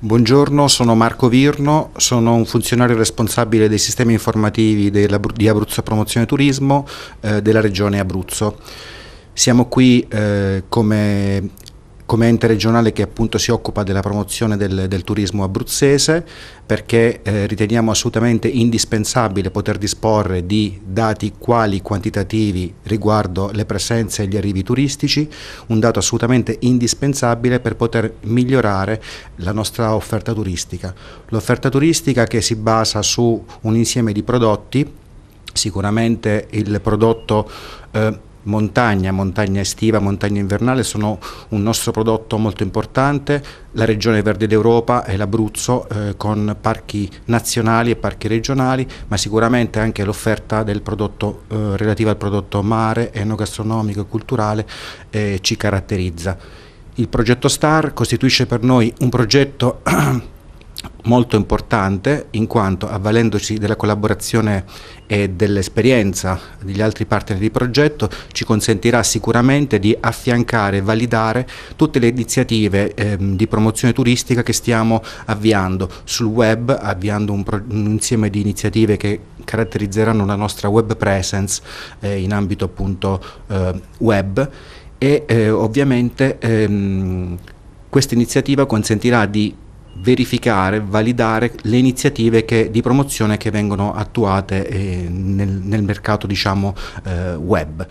Buongiorno, sono Marco Virno, sono un funzionario responsabile dei sistemi informativi di Abruzzo Promozione Turismo eh, della Regione Abruzzo. Siamo qui eh, come come ente regionale che appunto si occupa della promozione del, del turismo abruzzese perché eh, riteniamo assolutamente indispensabile poter disporre di dati quali quantitativi riguardo le presenze e gli arrivi turistici, un dato assolutamente indispensabile per poter migliorare la nostra offerta turistica. L'offerta turistica che si basa su un insieme di prodotti, sicuramente il prodotto eh, montagna, montagna estiva, montagna invernale sono un nostro prodotto molto importante, la regione verde d'Europa è l'Abruzzo eh, con parchi nazionali e parchi regionali, ma sicuramente anche l'offerta eh, relativa al prodotto mare, enogastronomico e culturale eh, ci caratterizza. Il progetto STAR costituisce per noi un progetto molto importante in quanto avvalendoci della collaborazione e dell'esperienza degli altri partner di progetto ci consentirà sicuramente di affiancare e validare tutte le iniziative eh, di promozione turistica che stiamo avviando sul web, avviando un, un insieme di iniziative che caratterizzeranno la nostra web presence eh, in ambito appunto eh, web e eh, ovviamente ehm, questa iniziativa consentirà di verificare, validare le iniziative che, di promozione che vengono attuate eh, nel, nel, mercato diciamo, eh, web.